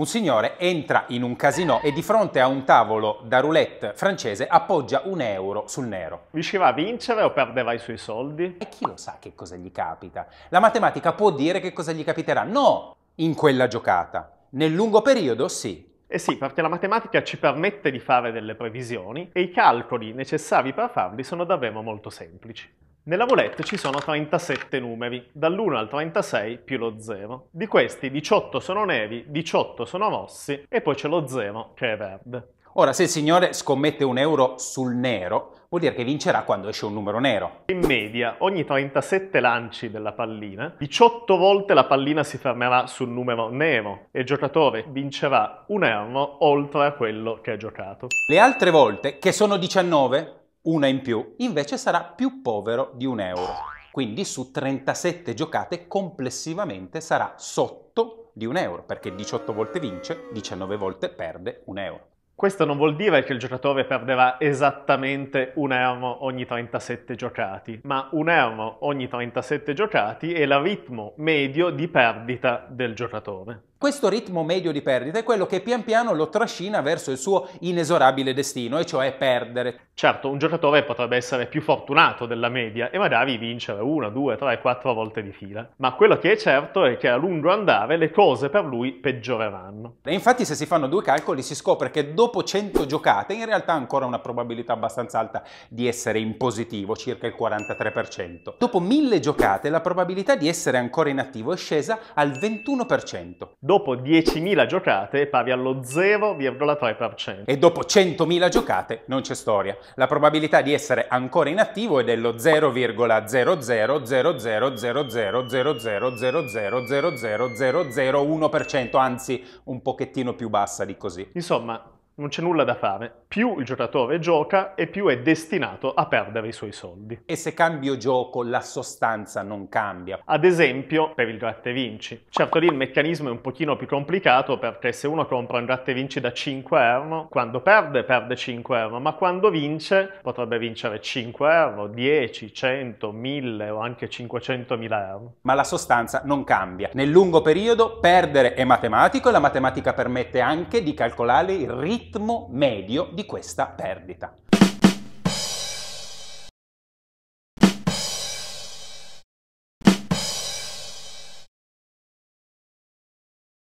Un signore entra in un casino e di fronte a un tavolo da roulette francese appoggia un euro sul nero. Riusciva a vincere o perdeva i suoi soldi? E chi lo sa che cosa gli capita? La matematica può dire che cosa gli capiterà. No! In quella giocata. Nel lungo periodo sì. Eh sì, perché la matematica ci permette di fare delle previsioni e i calcoli necessari per farli sono davvero molto semplici. Nella bolletta ci sono 37 numeri, dall'1 al 36 più lo 0. Di questi 18 sono neri, 18 sono rossi e poi c'è lo 0 che è verde. Ora, se il signore scommette un euro sul nero, vuol dire che vincerà quando esce un numero nero. In media, ogni 37 lanci della pallina, 18 volte la pallina si fermerà sul numero nero e il giocatore vincerà un euro oltre a quello che ha giocato. Le altre volte, che sono 19, una in più, invece sarà più povero di un euro. Quindi su 37 giocate complessivamente sarà sotto di un euro, perché 18 volte vince, 19 volte perde un euro. Questo non vuol dire che il giocatore perderà esattamente un euro ogni 37 giocati, ma un euro ogni 37 giocati è il ritmo medio di perdita del giocatore. Questo ritmo medio di perdita è quello che pian piano lo trascina verso il suo inesorabile destino, e cioè perdere. Certo, un giocatore potrebbe essere più fortunato della media e magari vincere una, due, tre, quattro volte di fila, ma quello che è certo è che a lungo andare le cose per lui peggioreranno. E infatti se si fanno due calcoli si scopre che dopo 100 giocate in realtà ha ancora una probabilità abbastanza alta di essere in positivo, circa il 43%. Dopo 1000 giocate la probabilità di essere ancora in attivo è scesa al 21% dopo 10.000 giocate è pari allo 0,3%. E dopo 100.000 giocate non c'è storia. La probabilità di essere ancora inattivo è dello 0,000000000000001%, anzi un pochettino più bassa di così. Insomma, non c'è nulla da fare. Più il giocatore gioca e più è destinato a perdere i suoi soldi. E se cambio gioco, la sostanza non cambia. Ad esempio, per il gratte vinci. Certo lì il meccanismo è un pochino più complicato perché se uno compra un gratte vinci da 5 euro, quando perde perde 5 euro, ma quando vince potrebbe vincere 5 euro, 10, 100, 1000 o anche 500.000 euro. Ma la sostanza non cambia. Nel lungo periodo perdere è matematico e la matematica permette anche di calcolare il ritmo ritmo medio di questa perdita.